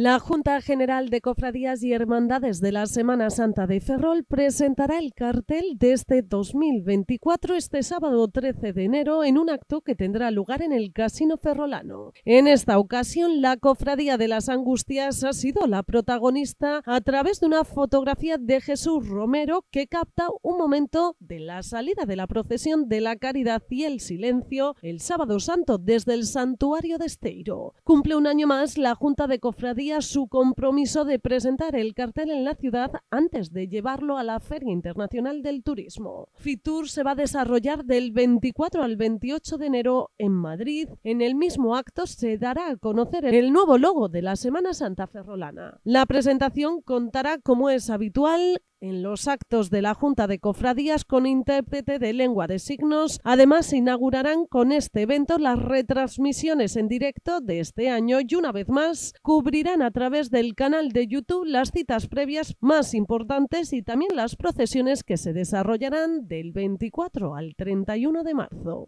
La Junta General de Cofradías y Hermandades de la Semana Santa de Ferrol presentará el cartel de este 2024 este sábado 13 de enero en un acto que tendrá lugar en el Casino Ferrolano. En esta ocasión, la Cofradía de las Angustias ha sido la protagonista a través de una fotografía de Jesús Romero que capta un momento de la salida de la procesión de la Caridad y el Silencio el sábado santo desde el Santuario de Esteiro. Cumple un año más la Junta de Cofradías su compromiso de presentar el cartel en la ciudad antes de llevarlo a la Feria Internacional del Turismo. Fitur se va a desarrollar del 24 al 28 de enero en Madrid. En el mismo acto se dará a conocer el nuevo logo de la Semana Santa Ferrolana. La presentación contará, como es habitual, en los actos de la Junta de Cofradías con intérprete de lengua de signos. Además, se inaugurarán con este evento las retransmisiones en directo de este año y una vez más cubrirán a través del canal de YouTube las citas previas más importantes y también las procesiones que se desarrollarán del 24 al 31 de marzo.